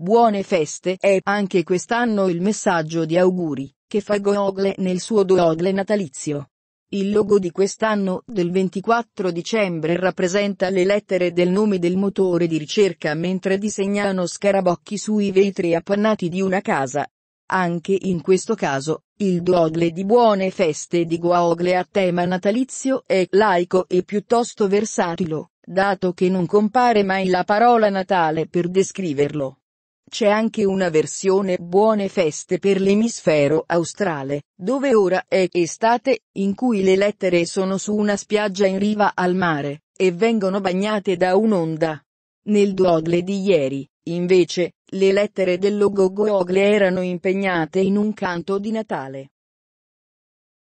Buone feste è anche quest'anno il messaggio di auguri che fa Google nel suo Google natalizio. Il logo di quest'anno, del 24 dicembre, rappresenta le lettere del nome del motore di ricerca mentre disegnano scarabocchi sui vetri appannati di una casa. Anche in questo caso, il Google di buone feste di Google a tema natalizio è laico e piuttosto versatile, dato che non compare mai la parola Natale per descriverlo. C'è anche una versione Buone feste per l'emisfero australe, dove ora è estate, in cui le lettere sono su una spiaggia in riva al mare, e vengono bagnate da un'onda. Nel duogle di ieri, invece, le lettere dell'Ogogogle erano impegnate in un canto di Natale.